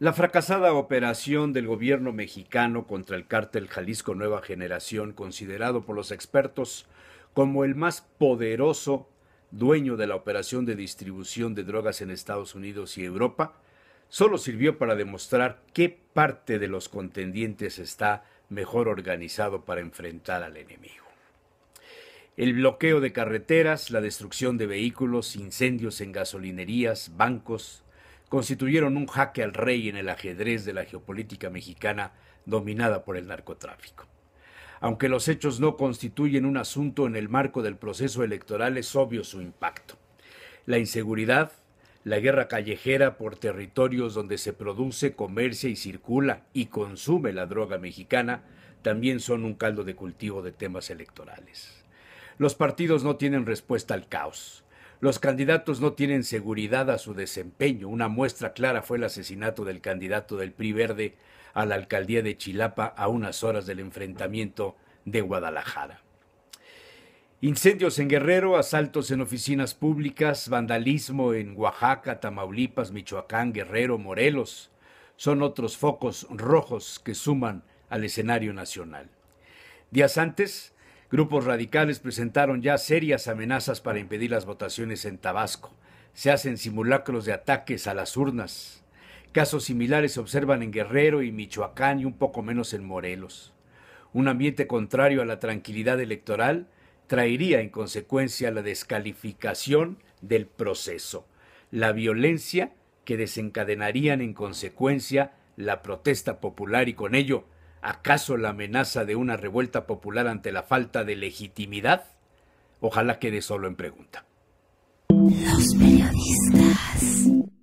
La fracasada operación del gobierno mexicano contra el cártel Jalisco Nueva Generación, considerado por los expertos como el más poderoso dueño de la operación de distribución de drogas en Estados Unidos y Europa, solo sirvió para demostrar qué parte de los contendientes está mejor organizado para enfrentar al enemigo. El bloqueo de carreteras, la destrucción de vehículos, incendios en gasolinerías, bancos, constituyeron un jaque al rey en el ajedrez de la geopolítica mexicana dominada por el narcotráfico. Aunque los hechos no constituyen un asunto en el marco del proceso electoral, es obvio su impacto. La inseguridad, la guerra callejera por territorios donde se produce, comercia y circula y consume la droga mexicana, también son un caldo de cultivo de temas electorales. Los partidos no tienen respuesta al caos. Los candidatos no tienen seguridad a su desempeño. Una muestra clara fue el asesinato del candidato del PRI Verde a la alcaldía de Chilapa a unas horas del enfrentamiento de Guadalajara. Incendios en Guerrero, asaltos en oficinas públicas, vandalismo en Oaxaca, Tamaulipas, Michoacán, Guerrero, Morelos, son otros focos rojos que suman al escenario nacional. Días antes, Grupos radicales presentaron ya serias amenazas para impedir las votaciones en Tabasco. Se hacen simulacros de ataques a las urnas. Casos similares se observan en Guerrero y Michoacán y un poco menos en Morelos. Un ambiente contrario a la tranquilidad electoral traería en consecuencia la descalificación del proceso, la violencia que desencadenarían en consecuencia la protesta popular y con ello ¿Acaso la amenaza de una revuelta popular ante la falta de legitimidad? Ojalá quede solo en pregunta. Los periodistas.